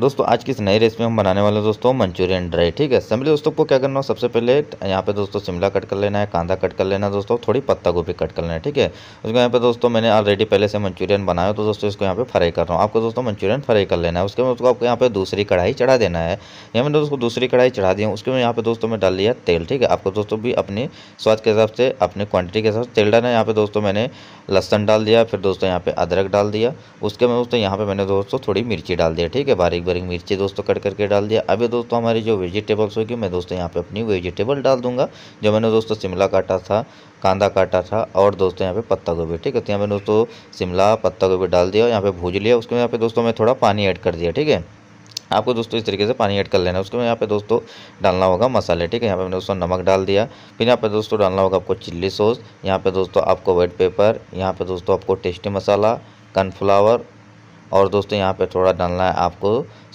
दोस्तों आज की इस नई रेसिपी हम बनाने वाले हैं दोस्तों मंचूरियन ड्राई ठीक है सिंपली दोस्तों को क्या करना हो सबसे पहले यहाँ पे दोस्तों शिमला कट कर लेना है कांदा कट कर लेना है दोस्तों थोड़ी पत्ता गोभी कट कर लेना है ठीक है उसके यहाँ पे दोस्तों मैंने ऑलरेडी पहले से मंचूरियन बनाया तो दोस्तों इसको यहाँ पे फ्राई कर रहा हूँ आपको दोस्तों मंचूरियन फ्राई कर लेना है उसके बाद उसको आपको यहाँ पे दूसरी कढ़ाई चढ़ा देना है यहाँ मैंने दोस्तों दूसरी कढ़ाई चढ़ा दी हूँ उसके बाद यहाँ पे दोस्तों में डाल लिया तेल ठीक है आपको दोस्तों भी अपने स्वाद के हिसाब से अपने क्वान्टिटी के हिसाब से तेल डालना है यहाँ पे दोस्तों मैंने लहसन डाल दिया फिर दोस्तों यहाँ पे अदरक डाल दिया उसके बाद दोस्तों यहाँ पे मैंने दोस्तों थोड़ी मिर्ची डाल दिया ठीक है बारीक भरी मिर्ची दोस्तों कट करके डाल दिया अभी दोस्तों हमारी जो वेजिटेबल्स होगी मैं दोस्तों यहाँ पे अपनी वेजिटेबल डाल दूंगा जो मैंने दोस्तों शिमला काटा था कांदा काटा था और दोस्तों यहाँ पे पत्ता गोभी ठीक है तो यहाँ मैंने दोस्तों शिमला पत्ता गोभी डाल दिया यहाँ पे भूज लिया उसके यहाँ पे दोस्तों मैं थोड़ा पानी ऐड कर दिया ठीक है आपको दोस्तों इस तरीके से पानी ऐड कर लेना है उसके यहाँ पे दोस्तों डालना होगा मसाले ठीक है यहाँ पे मैंने दोस्तों नमक डाल दिया फिर यहाँ पे दोस्तों डालना होगा आपको चिल्ली सॉस यहाँ पे दोस्तों आपको वाइट पेपर यहाँ पे दोस्तों आपको टेस्टी मसाला कनफ्लावर और दोस्तों यहाँ पे थोड़ा डालना है आपको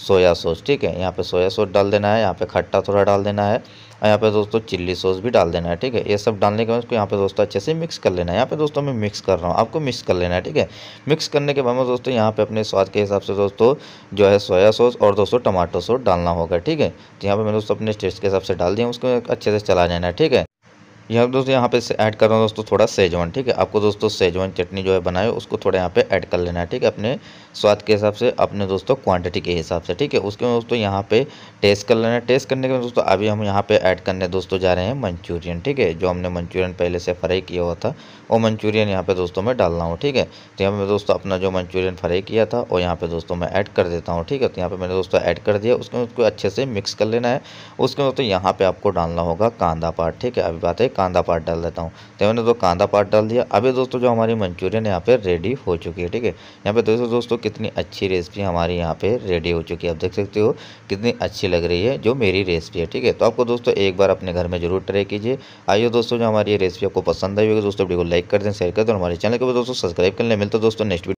सोया सॉस ठीक है यहाँ पे सोया सॉस डाल देना है यहाँ पे खट्टा थोड़ा डाल देना है और यहाँ पे दोस्तों चिल्ली सॉस भी डाल देना है ठीक है ये सब डालने के बाद उसको यहाँ पे दोस्तों अच्छे से मिक्स कर लेना है यहाँ पे दोस्तों मैं मिक्स कर रहा हूँ आपको मिक्स कर लेना है ठीक है मिक्स करने के बाद में दोस्तों यहाँ पे अपने स्वाद के हिसाब से दोस्तों जो है सोया सॉस और दोस्तों टमाटो सॉस डालना होगा ठीक है तो यहाँ पर मैं दोस्तों अपने टेस्ट के हिसाब से डाल दिया उसको अच्छे से चला जाना है ठीक है यहाँ दोस्तों यहाँ पे ऐड कर रहा हूँ दोस्तों थोड़ा सेजवान ठीक है आपको दोस्तों सेजवान चटनी जो है बनाए उसको थोड़ा यहाँ पे ऐड कर लेना है ठीक है अपने स्वाद के हिसाब से अपने दोस्तों क्वांटिटी के हिसाब से ठीक है उसके बाद दोस्तों यहाँ पे टेस्ट कर लेना है टेस्ट करने के बाद दोस्तों अभी हम यहाँ पे ऐड करने दोस्तों जा रहे हैं मंचूरियन ठीक है जो हमने मंचूरियन पहले से फ्राई किया हुआ था वो मंचूरियन यहाँ पर दोस्तों मैं डालना हूँ ठीक है तो यहाँ पर दोस्तों अपना जो मंचूरियन फ्राई किया था और यहाँ पर दोस्तों मैं ऐड कर देता हूँ ठीक है तो यहाँ पर मैंने दोस्तों ऐड कर दिया उसके उसको अच्छे से मिक्स कर लेना है उसके दोस्तों यहाँ पर आपको डालना होगा कांदा पार्ट ठीक है अभी बात है कांदा पार्ट डाल देता हूँ तो मैंने दो कांदा पार्ट डाल दिया अभी दोस्तों जो हमारी मंचूरियन यहाँ पे रेडी हो चुकी है ठीक है यहाँ पे दोस्तों दोस्तों कितनी अच्छी रेसिपी हमारी यहाँ पे रेडी हो चुकी है आप देख सकते हो कितनी अच्छी लग रही है जो मेरी रेसिपी है ठीक है तो आपको दोस्तों एक बार अपने घर में जरूर ट्राई कीजिए आइए दोस्तों जो हमारी रेसिपी आपको पसंद आई होगी दोस्तों वीडियो को लाइक कर दें शेयर कर दें हमारे चैनल को दोस्तों सब्सक्राइब कर मिलते दोस्तों नेक्स्ट